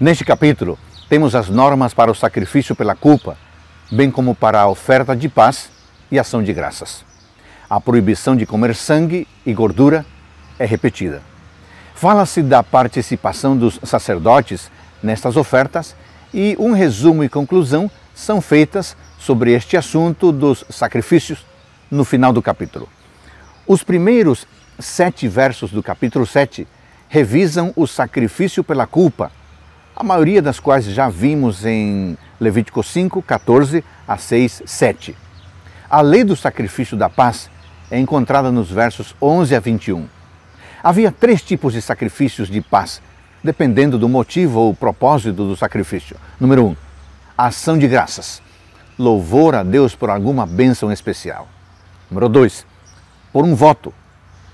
Neste capítulo, temos as normas para o sacrifício pela culpa, bem como para a oferta de paz e ação de graças. A proibição de comer sangue e gordura é repetida. Fala-se da participação dos sacerdotes nestas ofertas e um resumo e conclusão são feitas sobre este assunto dos sacrifícios no final do capítulo. Os primeiros sete versos do capítulo 7 revisam o sacrifício pela culpa a maioria das quais já vimos em Levítico 5, 14 a 6, 7. A lei do sacrifício da paz é encontrada nos versos 11 a 21. Havia três tipos de sacrifícios de paz, dependendo do motivo ou propósito do sacrifício. Número 1. Um, ação de graças. Louvor a Deus por alguma bênção especial. Número 2. Por um voto,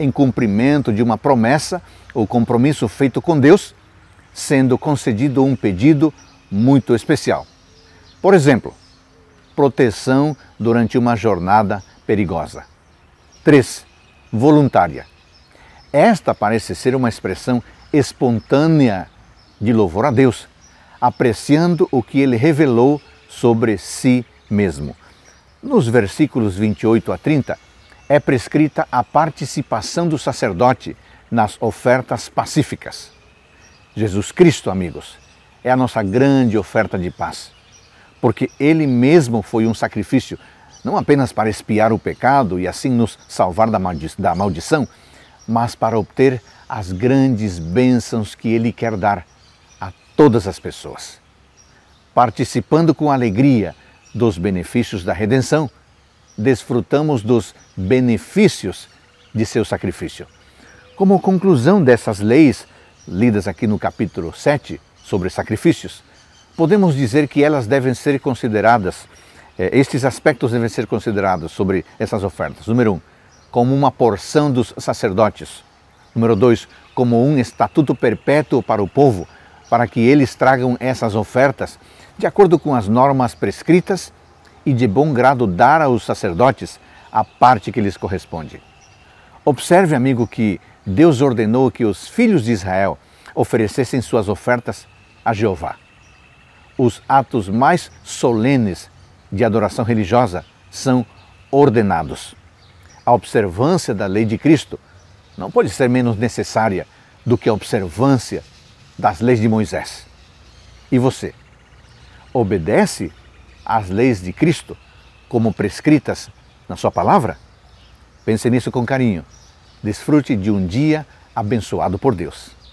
em cumprimento de uma promessa ou compromisso feito com Deus sendo concedido um pedido muito especial. Por exemplo, proteção durante uma jornada perigosa. 3. Voluntária. Esta parece ser uma expressão espontânea de louvor a Deus, apreciando o que ele revelou sobre si mesmo. Nos versículos 28 a 30, é prescrita a participação do sacerdote nas ofertas pacíficas. Jesus Cristo, amigos, é a nossa grande oferta de paz, porque Ele mesmo foi um sacrifício, não apenas para espiar o pecado e assim nos salvar da, maldi da maldição, mas para obter as grandes bênçãos que Ele quer dar a todas as pessoas. Participando com alegria dos benefícios da redenção, desfrutamos dos benefícios de seu sacrifício. Como conclusão dessas leis lidas aqui no capítulo 7 sobre sacrifícios, podemos dizer que elas devem ser consideradas, eh, estes aspectos devem ser considerados sobre essas ofertas. Número um, como uma porção dos sacerdotes. Número dois, como um estatuto perpétuo para o povo, para que eles tragam essas ofertas de acordo com as normas prescritas e de bom grado dar aos sacerdotes a parte que lhes corresponde. Observe, amigo, que Deus ordenou que os filhos de Israel oferecessem suas ofertas a Jeová. Os atos mais solenes de adoração religiosa são ordenados. A observância da lei de Cristo não pode ser menos necessária do que a observância das leis de Moisés. E você? Obedece às leis de Cristo como prescritas na Sua palavra? Pense nisso com carinho. Desfrute de um dia abençoado por Deus.